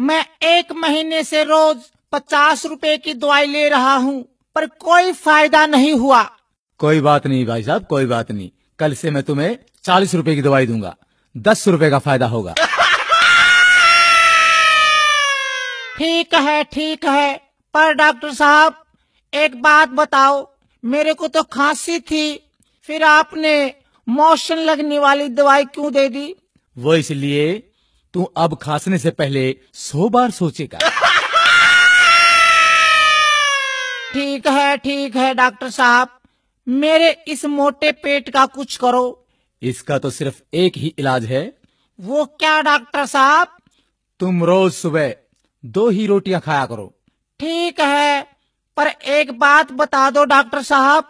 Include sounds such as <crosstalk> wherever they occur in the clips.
मैं एक महीने से रोज पचास रुपए की दवाई ले रहा हूँ पर कोई फायदा नहीं हुआ कोई बात नहीं भाई साहब कोई बात नहीं कल से मैं तुम्हें चालीस रुपए की दवाई दूंगा दस रुपए का फायदा होगा ठीक है ठीक है पर डॉक्टर साहब एक बात बताओ मेरे को तो खांसी थी फिर आपने मोशन लगने वाली दवाई क्यों दे दी वो इसलिए तू अब खांसने से पहले सो बार सोचेगा <laughs> ठीक है ठीक है डॉक्टर साहब मेरे इस मोटे पेट का कुछ करो इसका तो सिर्फ एक ही इलाज है वो क्या डॉक्टर साहब तुम रोज सुबह दो ही रोटियां खाया करो ठीक है पर एक बात बता दो डॉक्टर साहब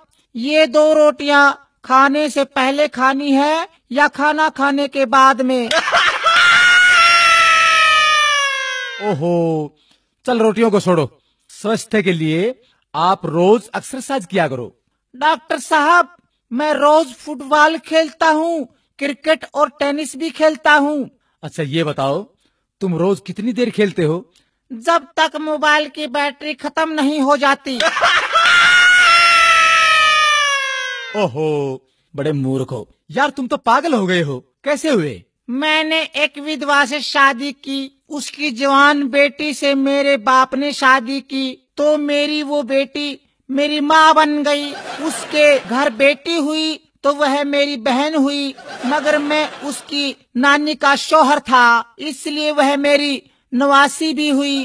ये दो रोटियां खाने से पहले खानी है या खाना खाने के बाद में ओहो चल रोटियों को छोड़ो स्वस्थ के लिए आप रोज एक्सरसाइज किया करो डॉक्टर साहब मैं रोज फुटबॉल खेलता हूँ क्रिकेट और टेनिस भी खेलता हूँ अच्छा ये बताओ तुम रोज कितनी देर खेलते हो जब तक मोबाइल की बैटरी खत्म नहीं हो जाती <laughs> ओहो बड़े मूर्ख हो यार तुम तो पागल हो गए हो कैसे हुए मैंने एक विधवा से शादी की उसकी जवान बेटी से मेरे बाप ने शादी की तो मेरी वो बेटी मेरी माँ बन गई उसके घर बेटी हुई तो वह मेरी बहन हुई मगर मैं उसकी नानी का शोहर था इसलिए वह मेरी नवासी भी हुई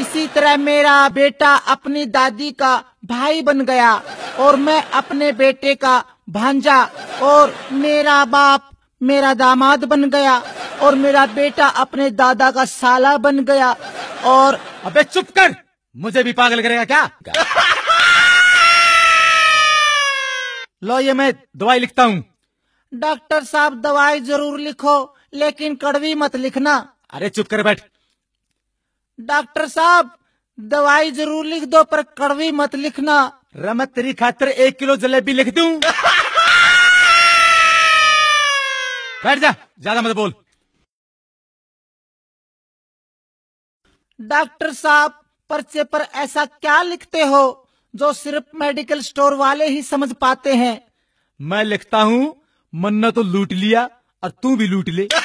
इसी तरह मेरा बेटा अपनी दादी का भाई बन गया और मैं अपने बेटे का भांजा और मेरा बाप मेरा दामाद बन गया और मेरा बेटा अपने दादा का साला बन गया और अबे चुप कर मुझे भी पागल करेगा क्या लो ये मैं दवाई लिखता हूँ डॉक्टर साहब दवाई जरूर लिखो लेकिन कड़वी मत लिखना अरे चुप कर बैठ डॉक्टर साहब दवाई जरूर लिख दो पर कड़वी मत लिखना रमत तेरी खातर एक किलो जलेबी लिख दू बैठ जा ज्यादा मत बोल डॉक्टर साहब पर्चे पर ऐसा क्या लिखते हो जो सिर्फ मेडिकल स्टोर वाले ही समझ पाते हैं मैं लिखता हूँ मन्ना तो लूट लिया और तू भी लूट ले